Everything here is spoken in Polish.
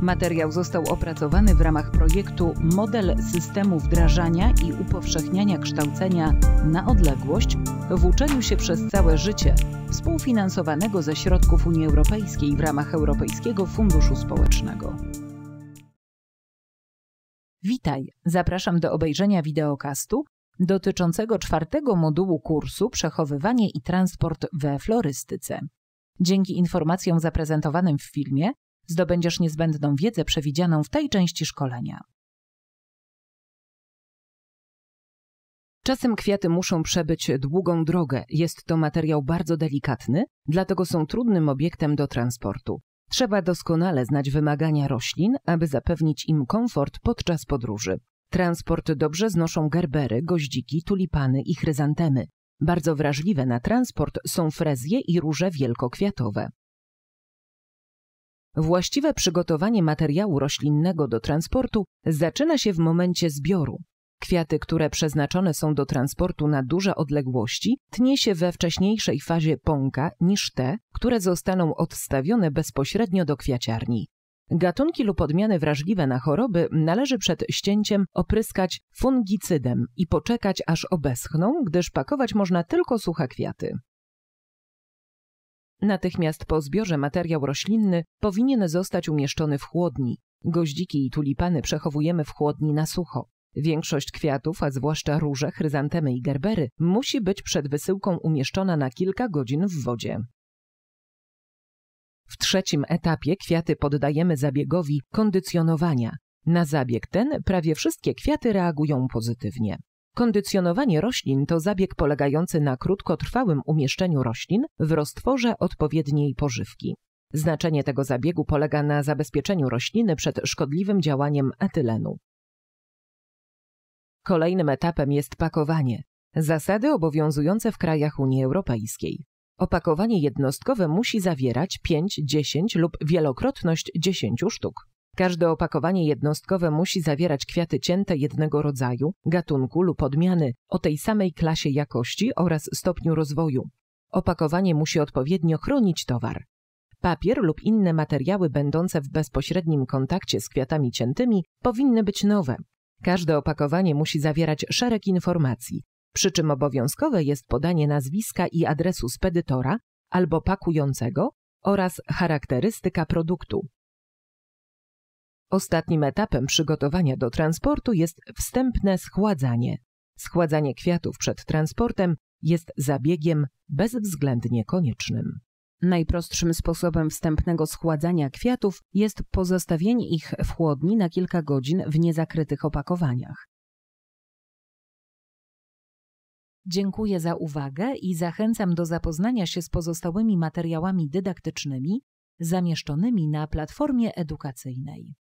Materiał został opracowany w ramach projektu Model systemu wdrażania i upowszechniania kształcenia na odległość w uczeniu się przez całe życie, współfinansowanego ze środków Unii Europejskiej w ramach Europejskiego Funduszu Społecznego. Witaj, zapraszam do obejrzenia wideokastu dotyczącego czwartego modułu kursu Przechowywanie i transport we florystyce. Dzięki informacjom zaprezentowanym w filmie zdobędziesz niezbędną wiedzę przewidzianą w tej części szkolenia. Czasem kwiaty muszą przebyć długą drogę. Jest to materiał bardzo delikatny, dlatego są trudnym obiektem do transportu. Trzeba doskonale znać wymagania roślin, aby zapewnić im komfort podczas podróży. Transport dobrze znoszą gerbery, goździki, tulipany i chryzantemy. Bardzo wrażliwe na transport są frezje i róże wielkokwiatowe. Właściwe przygotowanie materiału roślinnego do transportu zaczyna się w momencie zbioru. Kwiaty, które przeznaczone są do transportu na duże odległości, tnie się we wcześniejszej fazie pąka niż te, które zostaną odstawione bezpośrednio do kwiaciarni. Gatunki lub odmiany wrażliwe na choroby należy przed ścięciem opryskać fungicydem i poczekać aż obeschną, gdyż pakować można tylko suche kwiaty. Natychmiast po zbiorze materiał roślinny powinien zostać umieszczony w chłodni. Goździki i tulipany przechowujemy w chłodni na sucho. Większość kwiatów, a zwłaszcza róże, chryzantemy i gerbery, musi być przed wysyłką umieszczona na kilka godzin w wodzie. W trzecim etapie kwiaty poddajemy zabiegowi kondycjonowania. Na zabieg ten prawie wszystkie kwiaty reagują pozytywnie. Kondycjonowanie roślin to zabieg polegający na krótkotrwałym umieszczeniu roślin w roztworze odpowiedniej pożywki. Znaczenie tego zabiegu polega na zabezpieczeniu rośliny przed szkodliwym działaniem etylenu. Kolejnym etapem jest pakowanie. Zasady obowiązujące w krajach Unii Europejskiej. Opakowanie jednostkowe musi zawierać 5, 10 lub wielokrotność 10 sztuk. Każde opakowanie jednostkowe musi zawierać kwiaty cięte jednego rodzaju, gatunku lub odmiany, o tej samej klasie jakości oraz stopniu rozwoju. Opakowanie musi odpowiednio chronić towar. Papier lub inne materiały będące w bezpośrednim kontakcie z kwiatami ciętymi powinny być nowe. Każde opakowanie musi zawierać szereg informacji, przy czym obowiązkowe jest podanie nazwiska i adresu spedytora albo pakującego oraz charakterystyka produktu. Ostatnim etapem przygotowania do transportu jest wstępne schładzanie. Schładzanie kwiatów przed transportem jest zabiegiem bezwzględnie koniecznym. Najprostszym sposobem wstępnego schładzania kwiatów jest pozostawienie ich w chłodni na kilka godzin w niezakrytych opakowaniach. Dziękuję za uwagę i zachęcam do zapoznania się z pozostałymi materiałami dydaktycznymi zamieszczonymi na platformie edukacyjnej.